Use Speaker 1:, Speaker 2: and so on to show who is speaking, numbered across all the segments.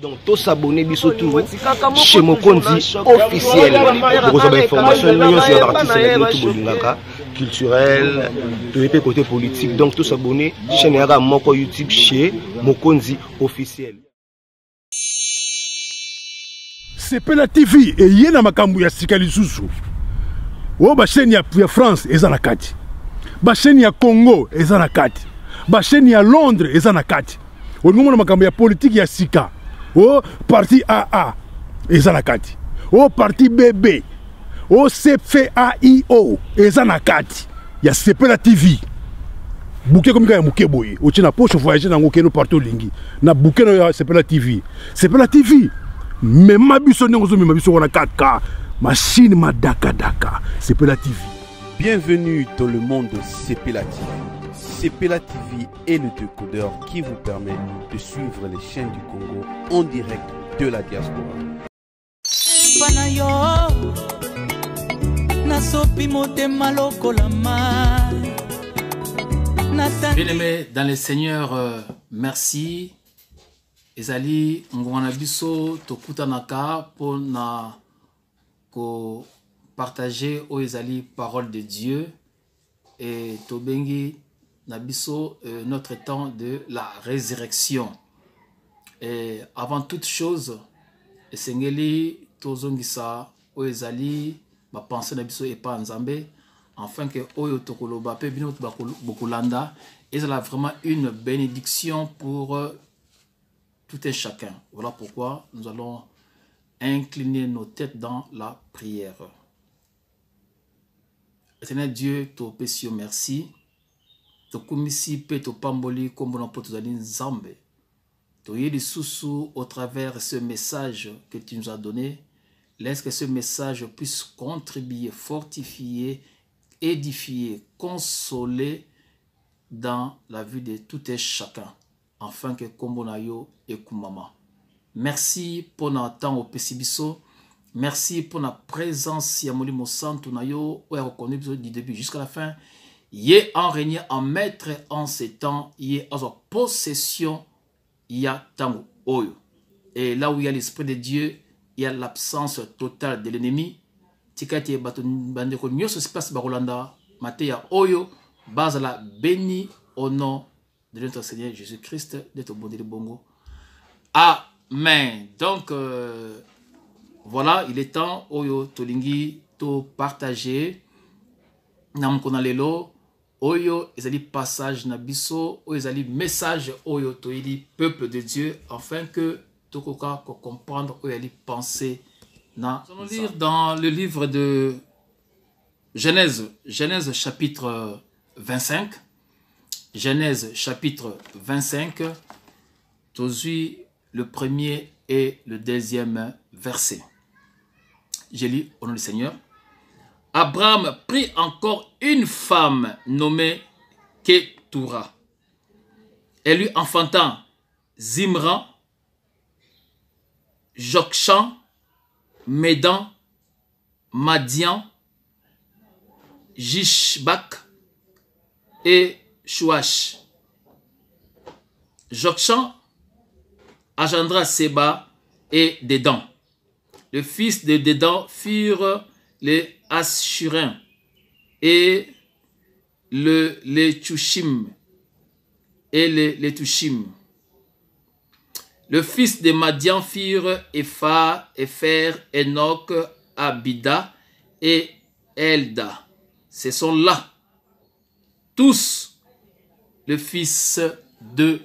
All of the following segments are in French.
Speaker 1: donc tous s'abonner biso tout
Speaker 2: chez Mokondi officiel pour bainformation des informations baartiste na bino
Speaker 1: to culturel tout mpe côté politique donc tous abonnés chaîne yaka moko youtube chez Mokondi officiel C'est la tv eye na makambo ya sika lisusu ma chaîne ya france eza na kati chaîne ya congo eza na kati chaîne ya londres eza na kati olingi ma makambo ya politique ya sika au parti AA a la kati au parti BB au CPAIO eza a kati ya la tv buke a ya poche voyage nango okende partout l'ingi. na bouquet, ya la tv la tv mema biso ne suis biso ma 4k machine madakadaka sepela tv bienvenue dans le monde de sepela tv Pela TV et le décodeur qui vous permet de suivre les chaînes du Congo en direct de la diaspora.
Speaker 2: bien aimé dans le Seigneur, euh, merci. ezali Ngwanabiso biso pour Ko, partager aux oh, ezali parole de dieu Et to tobengi Nabiso, euh, notre temps de la résurrection et avant toute chose esengeli tozongisa Oezali, ezali pensée na biso en nzambe afin que oyo tokoloba pe bino bokolanda cela vraiment une bénédiction pour euh, tout un chacun voilà pourquoi nous allons incliner nos têtes dans la prière Seigneur Dieu, topesio merci tokumisi au travers ce message que tu nous as donné laisse que ce message puisse contribuer fortifier édifier consoler dans la vie de tout et chacun Enfin que nkombo et yo ekumama merci notre temps au biso merci pour ta présence ya molimo santu na du début jusqu'à la fin il est en règne, en maître en ces temps, il est en possession, il a Tamu, oyo. Et là où il y a l'esprit de Dieu, il y a l'absence totale de l'ennemi. Tikati bato bandeko nyoso il barolanda, matea oyo, base la béni au nom de notre Seigneur Jésus-Christ, de ton bon bongo. Amen. Donc, euh, voilà, il est temps, oyo, tolingi, to partager. lelo oyo ezali passage na biso oyo ezali message oyo toyeli peuple de dieu afin que tokoka comprendre oyo ezali pensée na nous allons lire dans le livre de genèse genèse chapitre 25 genèse chapitre 25 tozwi le premier et le deuxième verset je lis au nom du seigneur Abraham prit encore une femme nommée Ketura. Elle lui enfanta Zimran, Jokshan, Médan, Madian, Jishbak et Shuash. Jokshan agendra Seba et Dedan. Le fils de Dedan furent les Ashurins et le, les Tushim. Et les, les Tushim. Le fils de Madian firent Ephar, Epher, Enoch, Abida et Elda. Ce sont là tous le fils de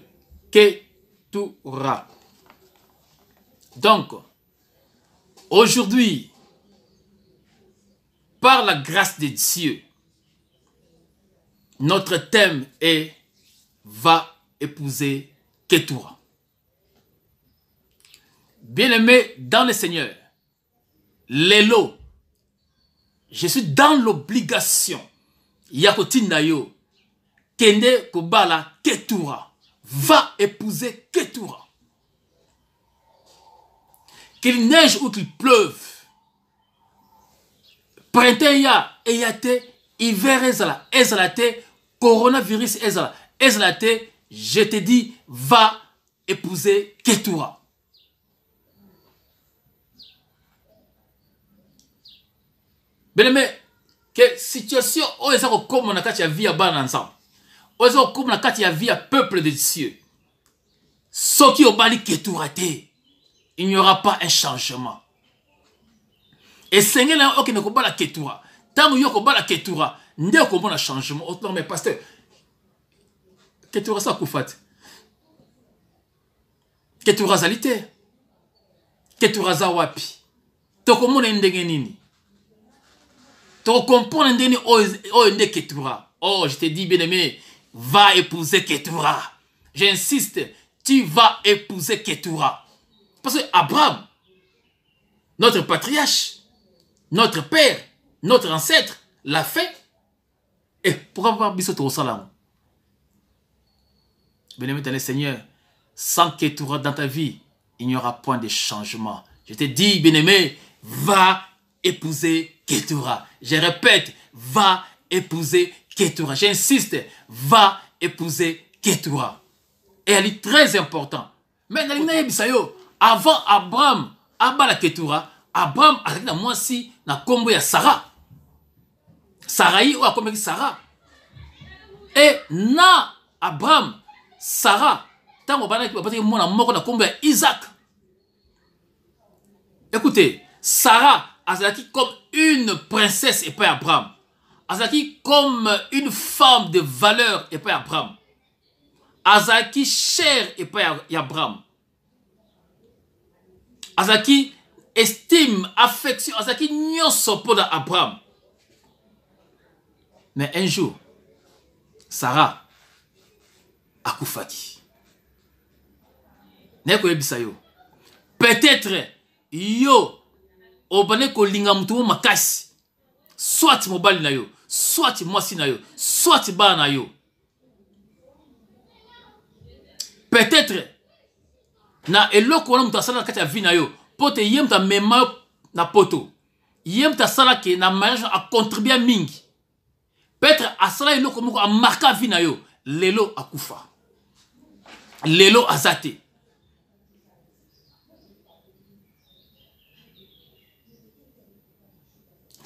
Speaker 2: Ketoura. Donc, aujourd'hui, par la grâce de Dieu, notre thème est Va épouser Ketura, Bien-aimé dans le Seigneur, l'élo, je suis dans l'obligation, Yakotinayo, Nayo, Kende Kobala Ketura, va épouser Ketura. Qu'il neige ou qu'il pleuve, printemps ya eya te hiver ezala ezala te coronavirus ezala ezala te je te dis va épouser ketura bien-aimé ke situation oyo comme kokoma na kati a vie ya bana na nzambe oyo eza kokoma na kati ya vie à peuple de dieu soki obali ketura te il n'y aura pas un changement et esengeli yango okende kobala ketura ntango yo kobala ketura nde okomona changement oh, Non, mais Pasteur, ketura ça akufa te ketura azali te ketura aza wapi tokomona ye ndenge nini tokokomprendre ndenge nini oyo nde ketura oh je te dis bien aimé va épouser ketura j'insiste tu vas épouser ketura parce que abraham notre patriarche notre père, notre ancêtre, l'a fait. Et Pour avoir... bissotro au salam? Bien-aimé le Seigneur, sans que dans ta vie, il n'y aura point de changement. Je te dis, bien-aimé, va épouser Ketura. Je répète, va épouser Ketura. J'insiste, va épouser Ketura. Et elle est très importante. Mais avant Abraham, Abba la Ketura, Abraham a dit moi na ou Sarah sara ou a Sarah. Et na abraham sara que que vous mwana moko na isaac écoutez Sarah. ki comme une princesse Et pas abraham Azaki comme une femme de valeur Et pas abraham Azaki cher Et pas abraham Azaki estime, affection, azaki nyonso poda Abraham. Mais un jour, Sarah akufaki. Nako yebisa yo. Peut-être yo obane ko linga mutu makasi. Soit mobali na yo, soit moisi na yo, soit bana na yo. Peut-être na eloko wana mutu na kati ya vie na yo, pote yem ta menma yo na poto, yem ta sara ke nan manjan a kontribyan ming, petre a sara yo lo ko mouko a maka vi na yo, le lo a kufa, le lo a zate.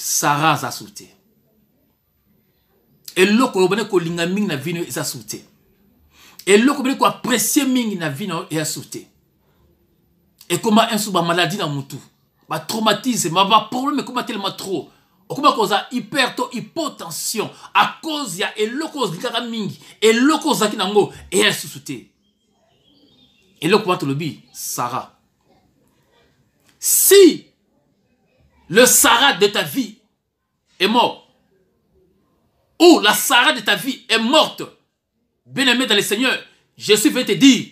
Speaker 2: Sara zasoute. E lo ko mouko apresye ming na vi nou zasoute. E lo ko mouko apresye ming na vi nou zasoute. Et Comment un une maladie na mutu batraumatise ma problème comment tellement trop okoma comment hyper to hypotension à cause ya de et mingi eloko ozalaki nango et le quoi tu le tolobi Sarah si le Sarah de ta vie est mort ou la Sarah de ta vie est morte bien aimé dans le seigneur jésus veut te dire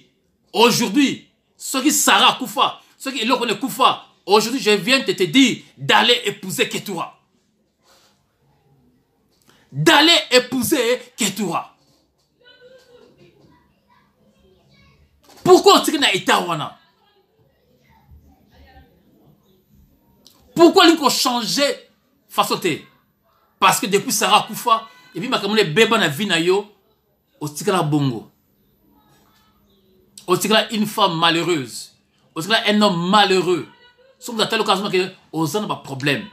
Speaker 2: aujourd'hui qui Ce Sarah Koufa, ce qui est l'okone Koufa, aujourd'hui je viens de te dire d'aller épouser ketura d'aller épouser ketura pourquoi tu na Itawana? wana pourquoi olingi changé de te parce que depuis Sarah Koufa, puis puis ebimaka les ebeba na vie, na yo la bongo aussi là une femme malheureuse, aussi là un homme malheureux. Sauf dans telle occasion que aux n'a pas problème.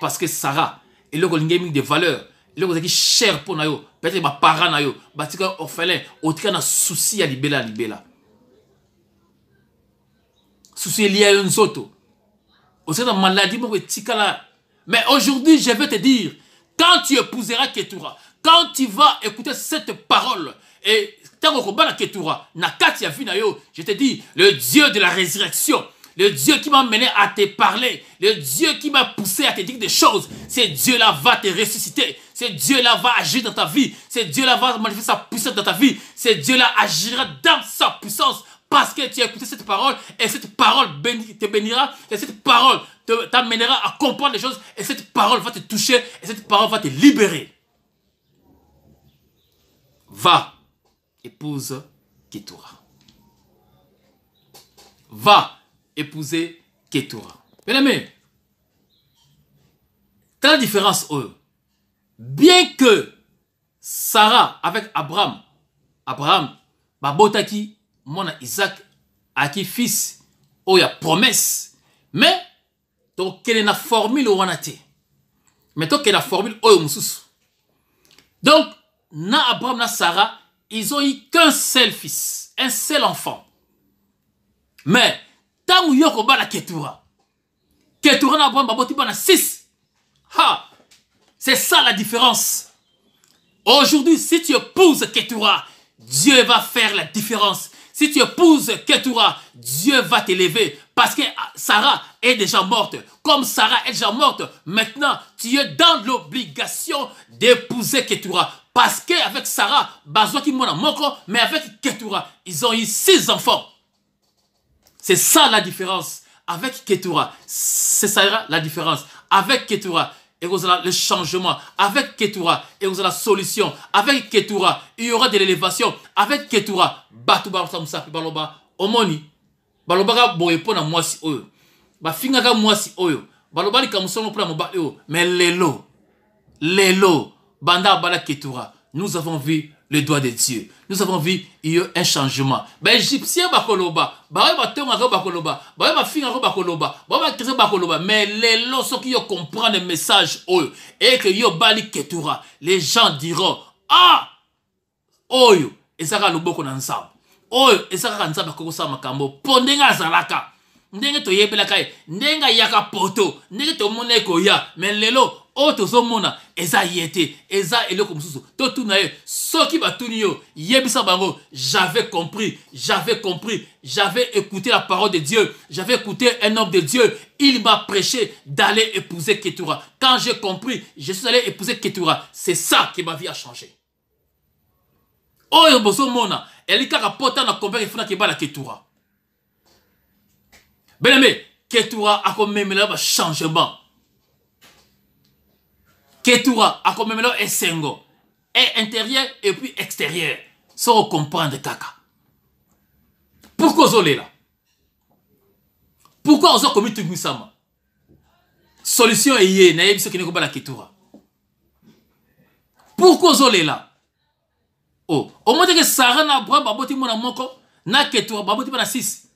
Speaker 2: Parce que Sarah, et le gaming des valeurs, et le qui cher pour nous, peut-être ma parent na yo, bah, que orphelin, au cas na souci à nous libella Souci lié à une auto. Aussi dans maladie pour Mais aujourd'hui, je veux te dire, quand tu épouseras Ketura, quand tu vas écouter cette parole et je te dis, le Dieu de la résurrection, le Dieu qui m'a mené à te parler, le Dieu qui m'a poussé à te dire des choses, ce Dieu-là va te ressusciter, ce Dieu-là va agir dans ta vie, ce Dieu-là va manifester sa puissance dans ta vie, ce Dieu-là agira dans sa puissance parce que tu as écouté cette parole et cette parole te bénira et cette parole t'amènera à comprendre les choses et cette parole va te toucher et cette parole va te libérer. Va épouse Ketoura. Va épouser Ketura. Bien aimé, quelle différence eux Bien que Sarah avec Abraham, Abraham, Babotaki, mon Isaac, a qui fils, oh, il y a promesse. Mais, donc, quelle est la formule où a Mais, donc, quelle est la formule où oh, a Donc, na Abraham, na Sarah, ils ont eu qu'un seul fils, un seul enfant. Mais, tant ketura, ketura na 6. Ha! C'est ça la différence. Aujourd'hui, si tu épouses ketura, Dieu va faire la différence. Si tu épouses Ketura, Dieu va t'élever parce que ah, Sarah est déjà morte. Comme Sarah est déjà morte, maintenant tu es dans l'obligation d'épouser Ketura parce avec Sarah, Bazoki Mona Moko, mais avec Ketura, ils ont eu six enfants. C'est ça la différence. Avec Ketura, c'est ça la différence. Avec Ketura, et vous aurez le changement. Avec Ketura, et vous avez la solution. Avec Ketura, il y aura de l'élévation. Avec Ketura, Batuba Samsapi Baloba, Omoni. Balobaka Boyepona Mwasi Oyo. moi si Oyo. Balobali Kamusono mo ba Oyo. Mais Lelo. Lelo. Banda Bala Ketura, nous avons vu le doigt de Dieu. Nous avons vu il y a un changement. Ben égyptien bakoloba, ba ba tonga ko bakoloba, ba ba finga ko bakoloba, ba ba krise bakoloba, mais les lots ceux qui le message oyo et que yo bali ketura, les gens diront ah oyo ezaka loboko na ensemble. Oyo ezaka nzambe ko sa makambo pondenga zalaka. ndenge toyebelaka kai, Ndenga yaka poto ndenge ya, mais les lelo oyo tozomona eza ye te eza eloko to totuna ye soki batuni yo yebisa bango j'avais compris j'avais compris j'avais écouté la parole de dieu j'avais écouté un homme de dieu il m'a prêché d'aller épouser ketura quand j'ai compris je suis allé épouser ketura c'est ça que ma vie a changé oyo bozomona eli kaka mpo ntango akombaki efunaki ebala ketura beneme ketura akomemela changement. Ketura, Akomemelo et Sengo. Et intérieur et puis extérieur. Sans comprendre Kaka. Pourquoi vous là Pourquoi vous avez commis tout ça Solution est yé, qui biso pas la Ketura. Pourquoi vous là Oh, au moins que Sarah n'a pas baboti mon amoko, na Ketura baboti bana 6.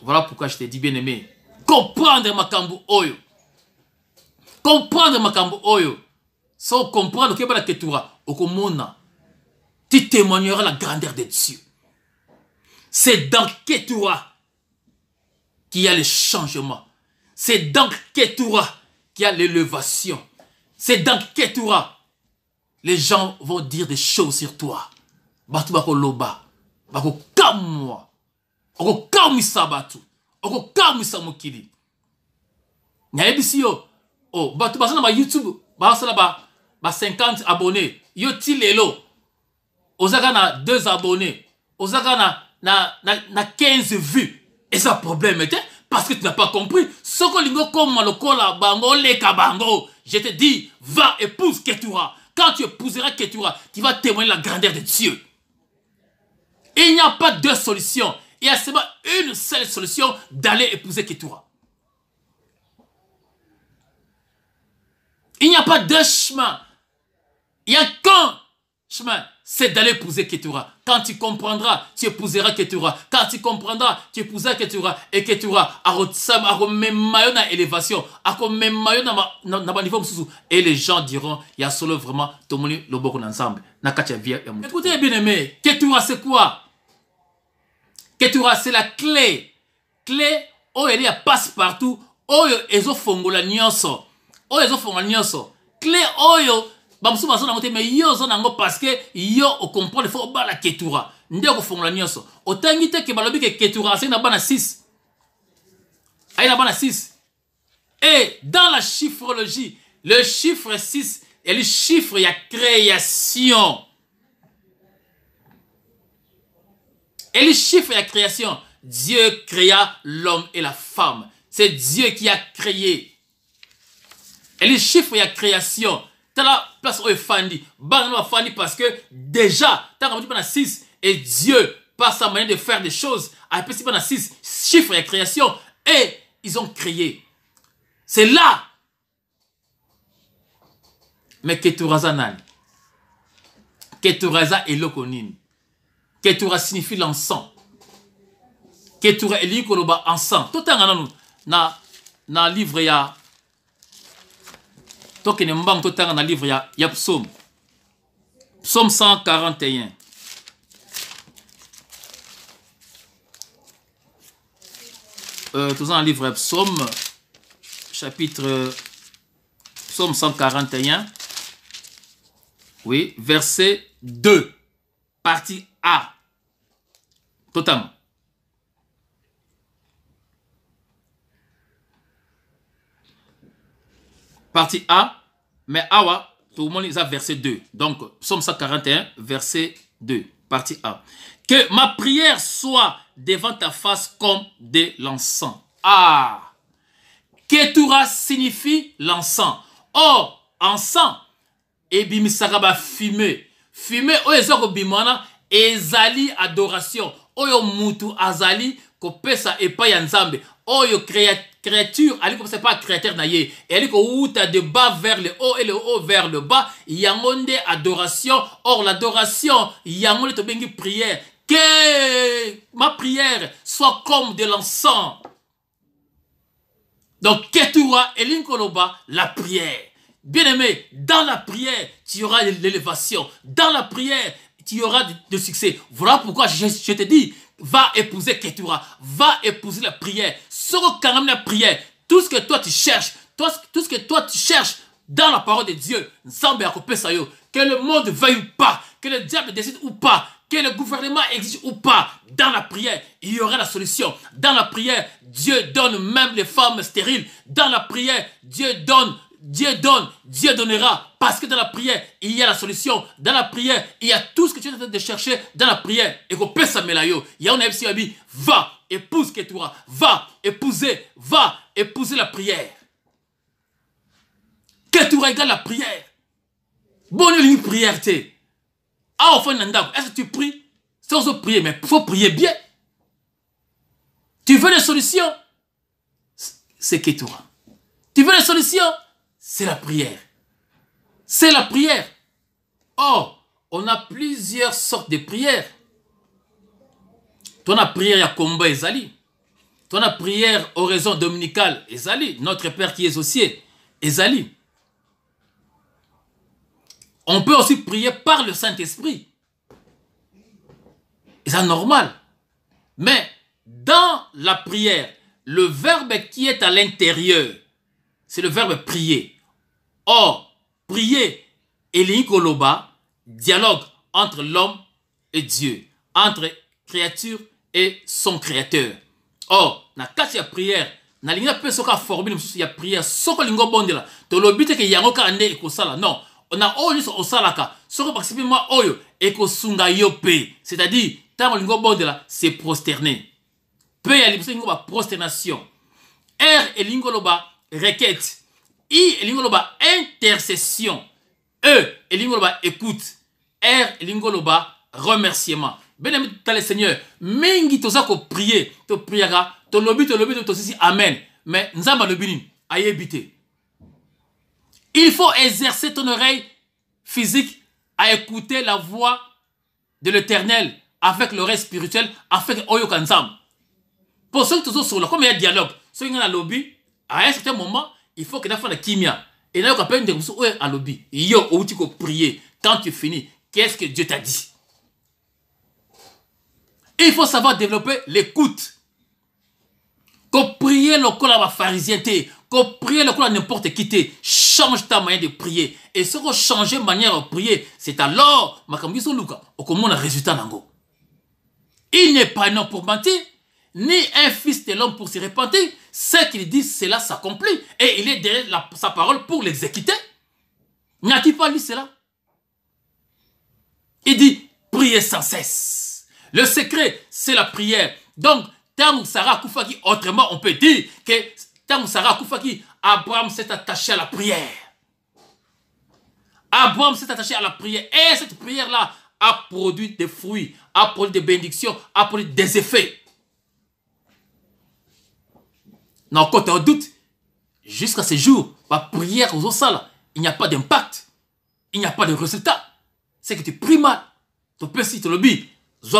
Speaker 2: Voilà pourquoi je te dis bien aimé. Comprendre ma cambo oyo. Oh comprendre cambo oyo sans comprendre que la ketura okomona tu témoigneras la grandeur de Dieu c'est dans ketura qu'il y a le changement c'est dans ketura qu'il y a l'élévation c'est dans ketura les gens vont dire des choses sur toi bato bakoloba ça. okokamwisa bato kamisa mokili nayebisi yo oh bah, tu vas na youtube bah 50 bah, abonnés yo ti lelo 2 abonnés na, na, na, 15 vues ça problème était parce que tu n'as pas compris ce que bango je te dis va épouser ketura quand tu épouseras ketura tu vas témoigner la grandeur de dieu il n'y a pas deux solutions il y a seulement une seule solution d'aller épouser ketura Il n'y a pas deux chemins. Il n'y a qu'un chemin. C'est d'aller épouser Ketura. Quand tu comprendras, tu épouseras Ketura. Quand tu comprendras, tu épouseras Ketura. Et Ketura, à élévation, à niveau Et les gens diront, il y a solo vraiment, tout le monde est ensemble. Écoutez, bien aimé, Ketura, c'est quoi? Ketura, c'est la clé. Clé, oh, elle est passe partout. Oh, ils de fongola nyonso oyo ezofongana nyonso cle oyo bamosusu bazona yango te me yo oza nango parceke yo ocomprendre fo obala ketura nde okofongola nyonso otangi te ke balobi ke ketura azali na bana 6 ayi na bana 6 e eh, dans la chiffrologie le chiffre 6 eli chiffre ya création eli chiffre ya création dieu créa l'homme et la femme c'est dieu qui a créé les chiffres et la création la place où Il faut Fandi parce que déjà as amati mpa 6 et dieu par sa manière de faire des choses a mpa na 6 chiffre la création et ils ont créé c'est là mais keturaza nani ketura eza ketura signifie l'ensemble ketura elingi koloba ensemble le temps, na, na livre a tokende mbangu totanga na livre ya, ya psaume psaume 141 euh, ça le livre psaume chapitre psaume 141 oui verset 2 partie A totalement. partie A mais awa, tout le monde a verset 2. Donc, psaume 141, verset 2, partie A. Que ma prière soit devant ta face comme de l'encens. Ah! Ketura signifie l'encens. Oh! encens, Et ba fume. Fume, Oh! et ezali adoration. Oyo mutu azali kopesa e pa yanzambe. Oyo créateur créature n'est pas créateur elle où tu as de bas vers le haut et le haut vers le bas Il y a monde adoration or l'adoration y a bengi prière que ma prière soit comme de l'encens donc la prière bien-aimé dans la prière tu auras l'élévation dans la prière tu auras de succès voilà pourquoi je, je te dis va épouser Ketura, va épouser la prière. Sors quand même la prière. Tout ce que toi tu cherches, tout ce que toi tu cherches dans la parole de Dieu, que le monde veuille ou pas, que le diable décide ou pas, que le gouvernement exige ou pas, dans la prière, il y aura la solution. Dans la prière, Dieu donne même les femmes stériles. Dans la prière, Dieu donne Dieu donne, Dieu donnera. Parce que dans la prière, il y a la solution. Dans la prière, il y a tout ce que tu es en train de chercher dans la prière. Et qu'on peut s'améliorer. Il y a un dit va, épouse que va, épouser, va, épouser la prière. Que tu la prière. Bonne ligne prière, tu Ah, est-ce que tu pries? Sans prier, mais il faut prier bien. Tu veux des solutions? C'est que Tu veux des solutions? c'est la prière. C'est la prière. Oh, on a plusieurs sortes de prières. a prière à combat Ezali. a prière oraison dominicale Ezali. Notre Père qui est aussi Ezali. On peut aussi prier par le Saint-Esprit. C'est normal. Mais dans la prière, le verbe qui est à l'intérieur, c'est le verbe prier. Or, prier et l'inkoloba, dialogue entre l'homme et Dieu, entre créature et son créateur. Or, na kati ya prière, na linga na pe soka formule ya prière, soko lingo bondela, to lobite te ke yango kaka nde ekosala. Non, a oyo nyonso osalaka soki oparticipe mwa oyo ekosunga yo pe, c'est-à-dire ntango lingo se prosterner Pe ya liboso elingi prosternation r elingi loba requête I elingoloba intercession. E lingoloba écoute. R lingoloba remerciement. Bien aimé, le Seigneur, mengi toza ko prier, to priera, to lobi, to lobi, to sisi, amen. Mais nzamba lobini, aye bité. Il faut exercer ton oreille physique à écouter la voix de l'éternel avec l'oreille spirituelle, avec Oyokanzam. Pour ceux qui sont sur le, comme il y a dialogue, ceux qui la lobby, à un certain moment, il faut que ifoke la kimia une mpe ndeko où à alobi yo à prier quand tu finis qu'est ce que dieu t'a dit il faut savoir développer l'écoute le la pharisienté. qu'on prier le col à n'importe qui change ta manière de prier et change rechanger manière de prier c'est alors makambo biso on a résultat nango il n'est pas non pour mentir ni un fils de l'homme pour se repentir. Ce qu'il dit, cela s'accomplit. Et il est derrière sa parole pour l'exécuter. N'a-t-il pas lu cela Il dit, priez sans cesse. Le secret, c'est la prière. Donc, Tam Sarah Koufaki, autrement, on peut dire que Tam Sarah Koufaki, Abraham s'est attaché à la prière. Abraham s'est attaché à la prière. Et cette prière-là a produit des fruits, a produit des bénédictions, a produit des effets. n'a encore en doute, jusqu'à ce jour, la prière aux salles, il n'y a pas d'impact, il n'y a pas de résultat. C'est que tu pries mal. Tu peux si tu le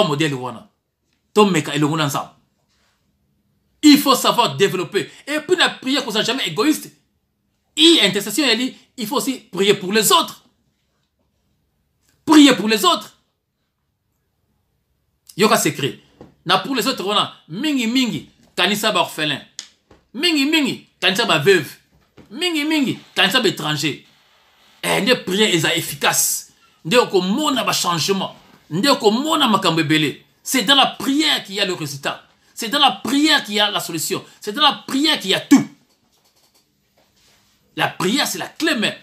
Speaker 2: modèle wana. Ton mec est le ensemble. Il faut savoir développer. Et puis la prière qu'on ne jamais égoïste. Et intercession, elle il faut aussi prier pour les autres. Prier pour les autres. Yoka s'écrit. secret. pour les autres, on a mingi mingi, kanisa orphelin mingi mingi ma veuve. mingi mingi kanisa baétranger eh, nde prière eza efficace nde okomona bachangement nde n'a pas ebele c'est dans la prière qu'il y a le résultat c'est dans la prière qu'il y a la solution c'est dans la prière qu'il y a tout la prière c'est la clé même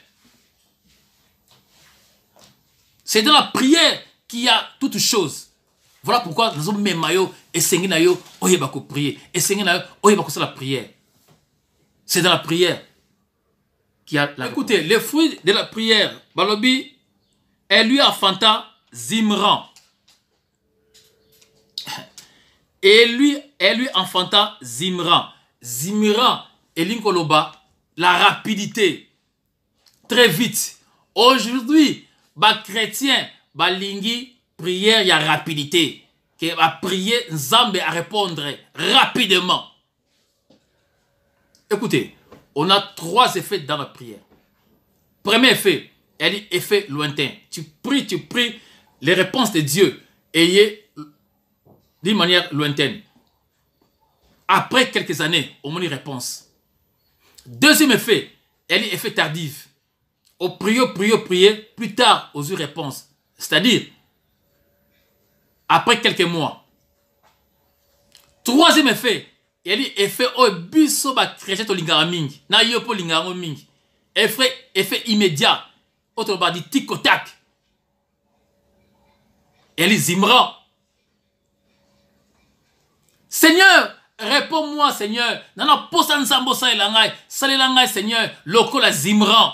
Speaker 2: c'est dans la prière qu'il y a toute chose voilà pourquoi nous yo esengi et et oyeba koprier prier et yo oyeba la prière c'est dans la prière qu'il a la Écoutez, le les fruits de la prière, Balobi, elle lui enfanta Zimran. Et lui, elle lui enfanta Zimran. Zimran et Linkoloba, la rapidité. Très vite. Aujourd'hui, les chrétien, bah prière, y a rapidité. Que va prier, Zambé à répondre rapidement. Écoutez, on a trois effets dans la prière. Premier effet, elle est effet lointain. Tu pries, tu pries les réponses de Dieu, ayez d'une manière lointaine. Après quelques années, on a une réponse. Deuxième effet, elle est effet tardif. on prie, on prie, plus tard, aux une réponse. C'est-à-dire, après quelques mois. Troisième effet, yali efe au oh, biso bakretien au mingi na yo mpo olingaka effet effet immédiat efe immédiat di tolobaka ditikotak yali zimran seigneur réponds-moi seigneur nana posa nzambo e Seigneur, elangai, salela ngai seigneur la zimran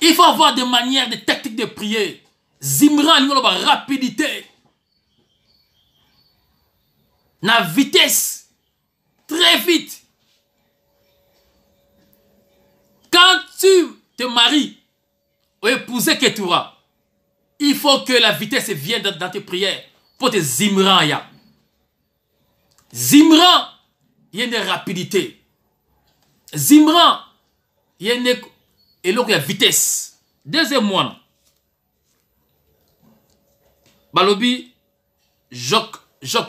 Speaker 2: il faut avoir des manières des tactiques de prier zimran alingi la rapidité la vitesse, très vite. Quand tu te maries ou épouser auras, il faut que la vitesse vienne dans tes prières pour tes Zimran. Ya. Zimran, il y a une rapidité. Zimran, il y a une et donc, vitesse. Deuxième mois, Balobi, Jock, Jock,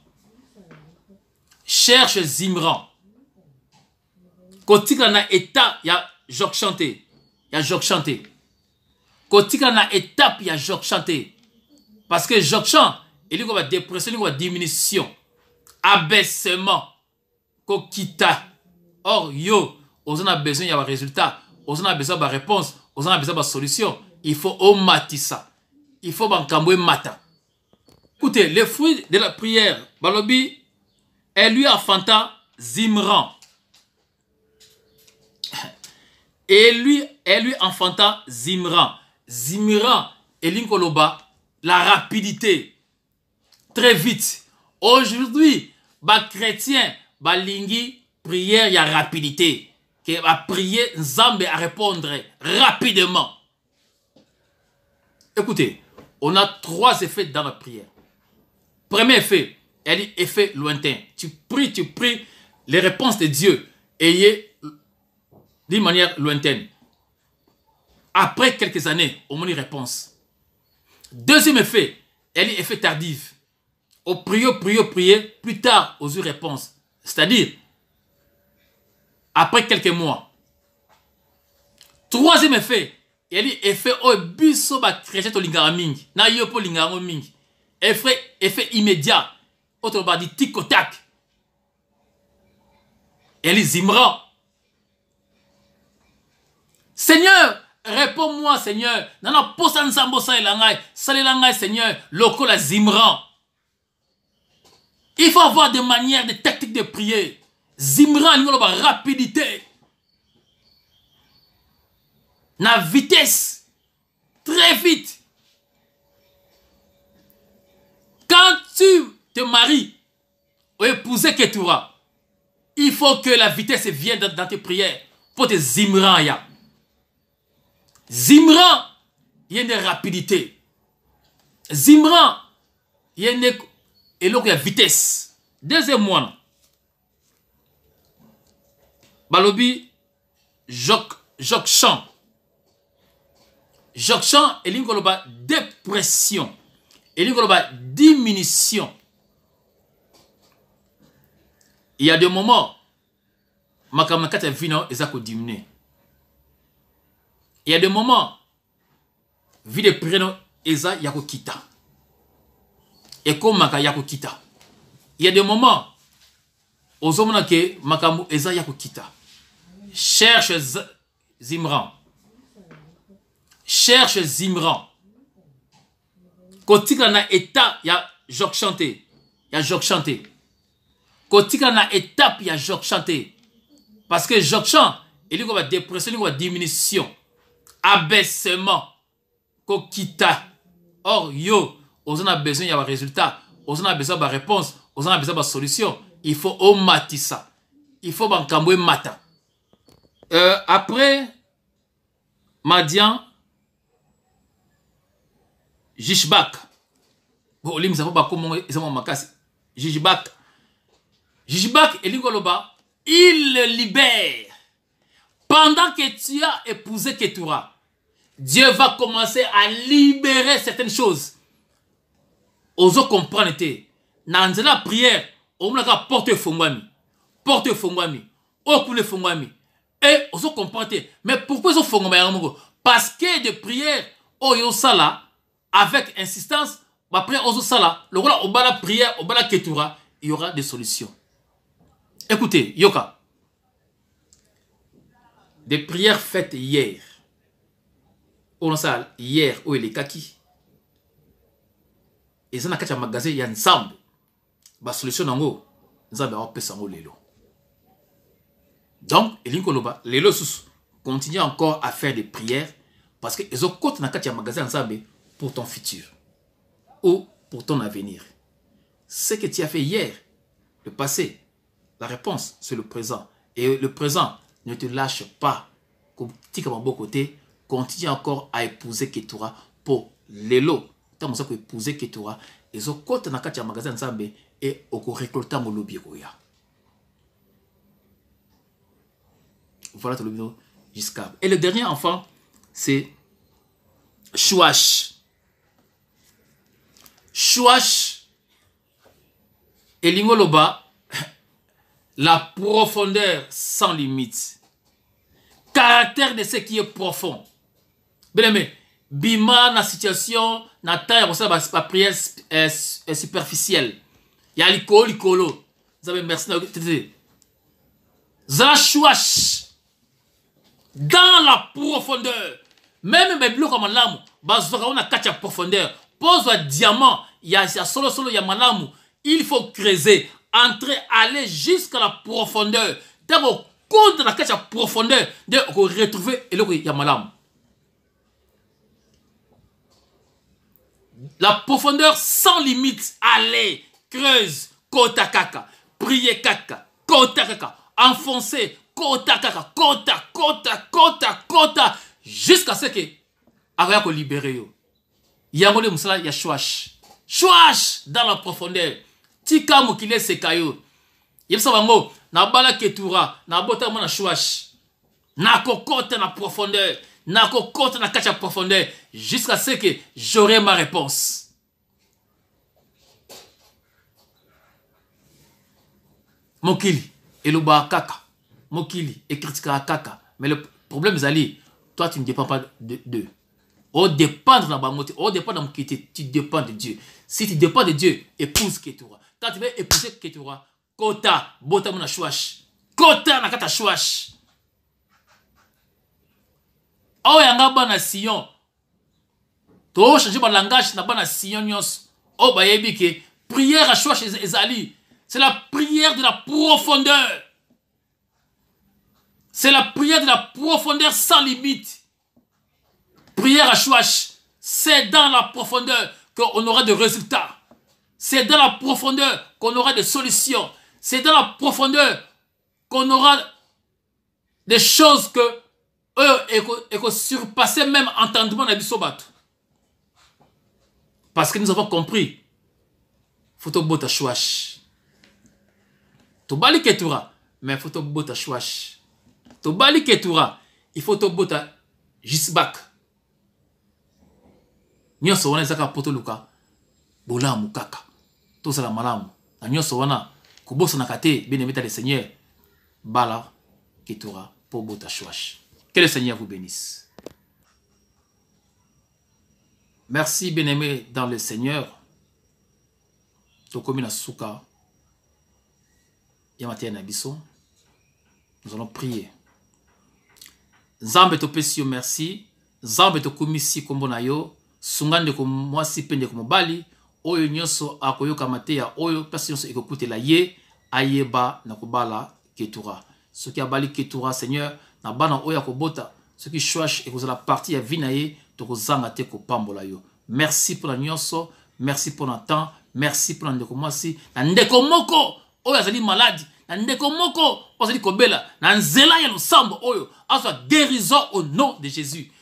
Speaker 2: cherche Zimran. Quand Kotika a étape, il y a Jock Chanté. Il y a Jock Chanté. Kotika a étape, il y a Jock Chanté. Parce que Jock chante, il y a dépression, il y a diminution, abaissement, kokita. Or, yo, on a besoin, il y a un résultat. On a besoin de réponse. On a besoin de solution. Il faut omati ça. Il faut cambouer matin. Écoutez, les fruits de la prière, balobi, elle lui enfanta Zimran. Et lui, elle lui enfanta Zimran. Zimran, Lincoloba la rapidité, très vite. Aujourd'hui, les chrétiens, bah lingi, prière, il y a rapidité. Que va prier Nzambe à répondre rapidement. Écoutez, on a trois effets dans la prière. Premier effet, elle dit effet lointain. Tu pries, tu pries les réponses de Dieu. Ayez d'une manière lointaine. Après quelques années, on une réponse. Deuxième effet, elle dit effet tardif. Au prie, prier, prier, plus tard, aux une réponse. C'est-à-dire, après quelques mois. Troisième effet, elle dit effet oh, au effet immédiat. Autrement dit, tic-tac. est Zimran. Seigneur, réponds-moi, Seigneur. Nana posa l'angai, salé l'angai, Seigneur. la Zimran. Il faut avoir des manières, des tactiques de prier. Zimran, il la rapidité. La vitesse. Très vite. Quand tu te marie ou épouser Ketura, il faut que la vitesse vienne dans tes prières pour tes Zimran. Zimran, il y a une rapidité. Zimran, il y a une et donc, vitesse. Deuxième mois, Balobi, Jok, Jacques Champ. Jacques il y a dépression. Il y a une diminution il y a des moments ma na vie il y a des moments vie de prénom, je kita et comme Maka kita il y a des moments ozomona ke Makamu eza ya kita cherche zimran cherche zimran y na état, ya jok y ya jok chanter kotika na étape ya a chanté, parce que y a une dépression y une diminution abaissement kokita or yo oza a besoin résultat, résultat. On a besoin réponse, réponse. On a besoin de solution. il faut ça. il faut bankambo emata euh, après madian jishbak olimisa mpo bakomongo eza mwa makasi jishbak Jijibak Ligoloba, il le libère. Pendant que tu as épousé Ketura, Dieu va commencer à libérer certaines choses. Ozo comprenez Dans la prière, omulaka porte fongwami. Porte fongwami. Okule fongwami. Et ozo comprendre Mais pourquoi ozo fongwami Parce que de prière, oyo sala, avec insistance, après ozo sala, le roi la prière, la ketura, il y aura des solutions. Écoutez, Yoka. Des prières faites hier. On sale, hier où il est kaki. Et ça n'a magasin, il y a ensemble. La bah, solution en haut, nous avons Donc, les lots continue encore à faire des prières parce que ils ont compté dans le magasin ensemble pour ton futur ou pour ton avenir. Ce que tu as fait hier, le passé, la réponse, c'est le présent. Et le présent, ne te lâche pas. à bon côté, continue encore à épouser Ketura pour l'élo. Tant que épouser Ketura, et ont vous dans kati ya magasin sable et au récolter mon lobby Voilà tout le jusqu'à. Et le dernier enfant, c'est Chouache. Chouache. Et l'ingoloba, la profondeur sans limite. Caractère de ce qui est profond. Bien mais bima la situation na taille bah, pour euh, euh, superficiel il prière superficielle. Ya l'icolo. Vous avez merci na Dans la profondeur. Même mes blocs comme l'âme, bazoka on a profondeur. Pose un diamant, il y a solo solo il y a malamu. Il faut creuser entrer, aller jusqu'à la profondeur. compte de la caisse profondeur, de retrouver et Yamalam. La profondeur sans limite, allez, creuse, kota kaka, prier kaka, kota kaka, enfoncer, kota kaka, kota, kota, kota, kota, jusqu'à ce que, qu'on libéré yo. Yangole Moussala, ya chouache. Chouache dans la profondeur tika mokili eseka yo yebisa bango nabalaki etura nabotaka mwa na shwash nakokɔta na profondeur nakokɔta na kati profondeur jusqu'à ce que j'aurai ma réponse mokili elobaka kaka mokili ekritikaka kaka mais le problème zali toi tu ne dépends pas de d'eux On na bango oh, te odépendre na mokili tu dépends de dieu si tu dépends de dieu épouse ketura quand tu veux épouser tu vois, Kota, botamna na Shwash, Kota na Kata Shwash. Oh, yanga na Sion. To changer mon langage na bana Sion nyos. Oh, ba y'a prière à Shwash ezali. C'est la prière de la profondeur. C'est la prière de la profondeur sans limite. Prière à Chouach, c'est dans la profondeur qu'on aura des résultats. C'est dans la profondeur qu'on aura des solutions. C'est dans la profondeur qu'on aura des choses que eux et que même entendement d'abisobat. Parce que nous avons compris. Faut bota chouach. Tobali ketura, mais faut bota chouach. Tobali ketura, il faut bota jisbak. les wana zaka potoluka. Bola moukaka tozala malam. na a, wana na te bien aimé ta le seigneur bala kitura, pour bota que le seigneur vous bénisse merci bien aimé dans le seigneur tokomi na suka ya na biso nous allons prier Zambeto to yo merci Zambeto to si kombo na yo Sungande ko mwasi pende ndeko mobali oyo nyonso akoyoka mateya oyo place nyonso La ye ayeba na kobala ketura soki abali ketura seigneur na bana oyo akobota soki shwash ekozala parti ya vi na ye tokozanga te kopambola yo merci la nyonso merci pour temps merci mpona ndeko mwasi na ndeko moko oyo maladi na ndeko moko oyo kobela na zela ya losambo oyo azwa dérison au nom de jésus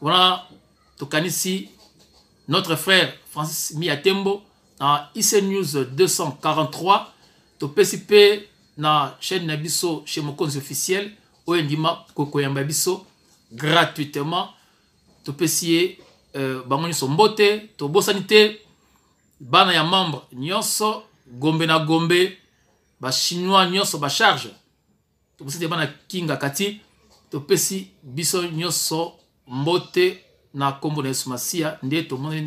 Speaker 2: wana tokanisi notre frère francis miatembo na ic news 243 topesi mpe na chaîne na biso chez mokonzi officiel oyo ndima kokoyamba biso gratuitement topesi ye euh, bango nyonso mbote tobosani te bana ya membre nyonso gombe na gombe bachinois nyonso bacharge tobosani te bana kingaka ti topesi biso nyonso mbote na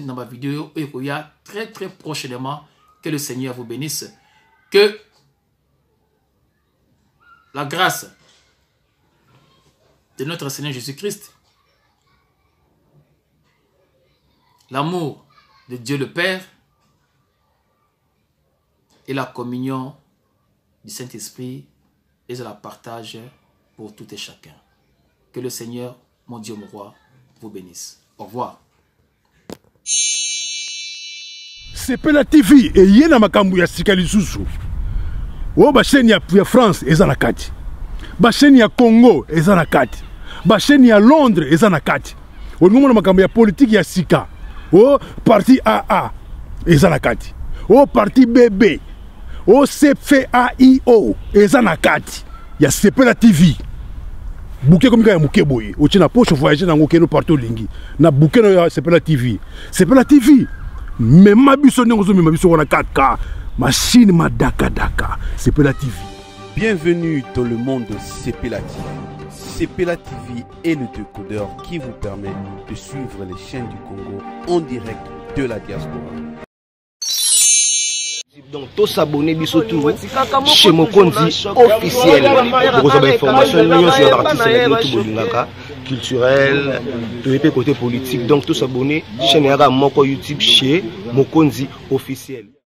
Speaker 2: na très très prochainement que le seigneur vous bénisse que la grâce de notre seigneur jésus-christ l'amour de dieu le père et la communion du saint-esprit et la partage pour tout et chacun que le seigneur
Speaker 1: Mon Dieu, mon roi, vous bénisse. Au revoir. sepela tv eye na makambo ya sika lisusu oyo basheni ya, ya france eza na kati basheni ya congo eza na kati basheni ya londres eza na kati olingi omona makambo ya politike ya sika oyo parti aa eza na kati oyo parti bb oyo cfaio eza na kati ya sepela tv Bouquet comme kaka ya moke boye au na poche voyage C'est okeno partout lingi na bouke no ya sepela tv sepela tv mema biso ndenge ma biso wana 4k machine pas la tv bienvenue dans le monde de sepela tv Pela tv est le décodeur qui vous permet de suivre les chaînes du congo en direct de la diaspora donc tosabone biso turu chez mokonzi officiel okozwa bainformation nyonso ya baartiste na bino tobolingaka culturel toye mpe côté politique donc tosabone chaîne yaka moko youtube chez mokonzi officiel